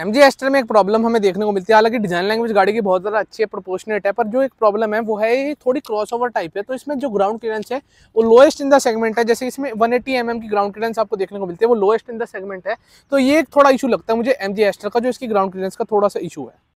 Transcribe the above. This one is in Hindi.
एम जी एस्टर में एक प्रॉब्लम हमें देखने को मिलती है हालांकि डिजाइन लैंग्वेज गाड़ी की बहुत ज़्यादा अच्छी है प्रोपोर्शनेट है पर जो एक प्रॉब्लम है वो है ये थोड़ी क्रॉस ओवर टाइप है तो इसमें जो ग्राउंड क्लियरेंस है वो लोएस्ट इन द सेगमेंट है जैसे इसमें वन एटी एम एम की ग्राउंड क्लियरेंस आपको देखने को मिलती है वो लोएस्ट इन द सेगमेंट है तो ये एक थोड़ा इशू लगता है मुझे एम जी एस्टर का जो इसकी ग्राउंड क्लियरेंस का थोड़ा सा इशू है